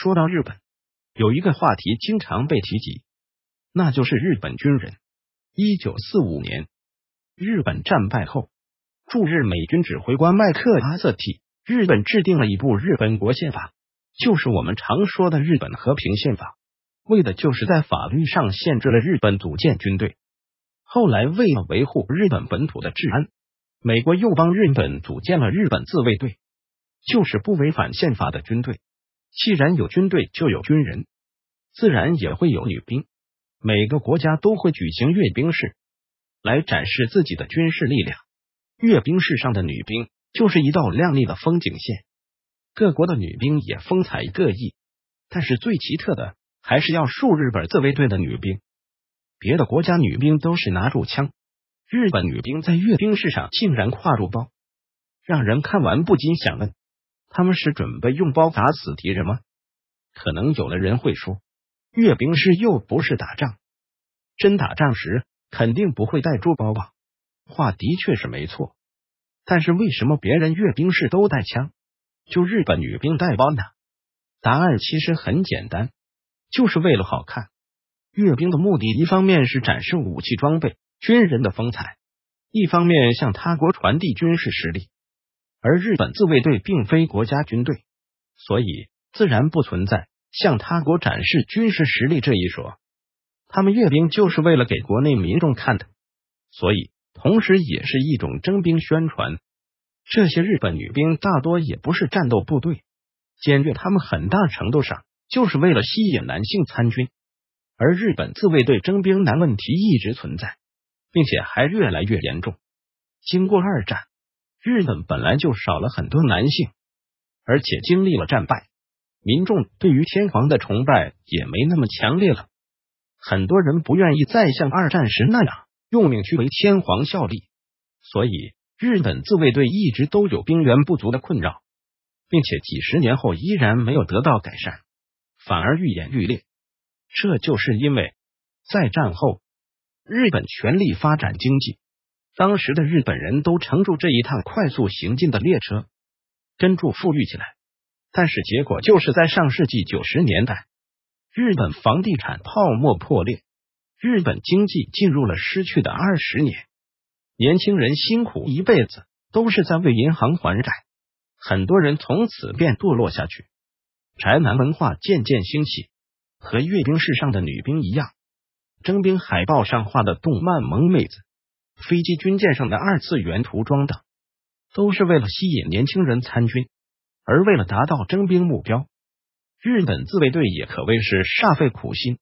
说到日本，有一个话题经常被提及，那就是日本军人。一九四五年日本战败后，驻日美军指挥官麦克阿瑟替日本制定了一部日本国宪法，就是我们常说的日本和平宪法，为的就是在法律上限制了日本组建军队。后来，为了维护日本本土的治安，美国又帮日本组建了日本自卫队，就是不违反宪法的军队。既然有军队，就有军人，自然也会有女兵。每个国家都会举行阅兵式，来展示自己的军事力量。阅兵式上的女兵就是一道亮丽的风景线。各国的女兵也风采各异，但是最奇特的还是要数日本自卫队的女兵。别的国家女兵都是拿住枪，日本女兵在阅兵式上竟然挎住包，让人看完不禁想问。他们是准备用包砸死敌人吗？可能有的人会说，阅兵式又不是打仗，真打仗时肯定不会带猪包吧？话的确是没错，但是为什么别人阅兵式都带枪，就日本女兵带包呢？答案其实很简单，就是为了好看。阅兵的目的，一方面是展示武器装备、军人的风采，一方面向他国传递军事实力。而日本自卫队并非国家军队，所以自然不存在向他国展示军事实力这一说。他们阅兵就是为了给国内民众看的，所以同时也是一种征兵宣传。这些日本女兵大多也不是战斗部队，检阅他们很大程度上就是为了吸引男性参军。而日本自卫队征兵难问题一直存在，并且还越来越严重。经过二战。日本本来就少了很多男性，而且经历了战败，民众对于天皇的崇拜也没那么强烈了。很多人不愿意再像二战时那样用命去为天皇效力，所以日本自卫队一直都有兵源不足的困扰，并且几十年后依然没有得到改善，反而愈演愈烈。这就是因为在战后，日本全力发展经济。当时的日本人都乘住这一趟快速行进的列车，跟住富裕起来。但是结果就是在上世纪九十年代，日本房地产泡沫破裂，日本经济进入了失去的二十年。年轻人辛苦一辈子都是在为银行还债，很多人从此便堕落下去，宅男文化渐渐兴起，和阅兵式上的女兵一样，征兵海报上画的动漫萌妹子。飞机、军舰上的二次元涂装等，都是为了吸引年轻人参军，而为了达到征兵目标，日本自卫队也可谓是煞费苦心。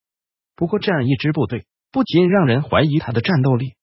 不过这样一支部队，不仅让人怀疑他的战斗力。